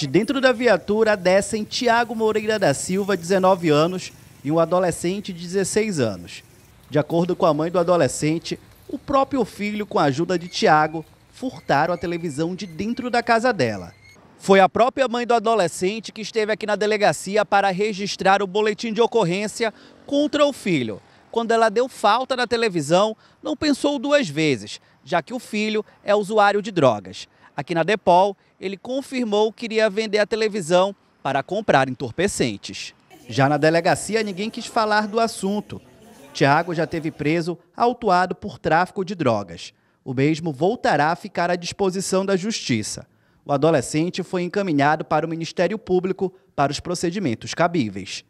De dentro da viatura descem Tiago Moreira da Silva, 19 anos, e um adolescente de 16 anos. De acordo com a mãe do adolescente, o próprio filho, com a ajuda de Tiago, furtaram a televisão de dentro da casa dela. Foi a própria mãe do adolescente que esteve aqui na delegacia para registrar o boletim de ocorrência contra o filho. Quando ela deu falta na televisão, não pensou duas vezes, já que o filho é usuário de drogas aqui na Depol, ele confirmou que iria vender a televisão para comprar entorpecentes. Já na delegacia, ninguém quis falar do assunto. Tiago já teve preso, autuado por tráfico de drogas. O mesmo voltará a ficar à disposição da justiça. O adolescente foi encaminhado para o Ministério Público para os procedimentos cabíveis.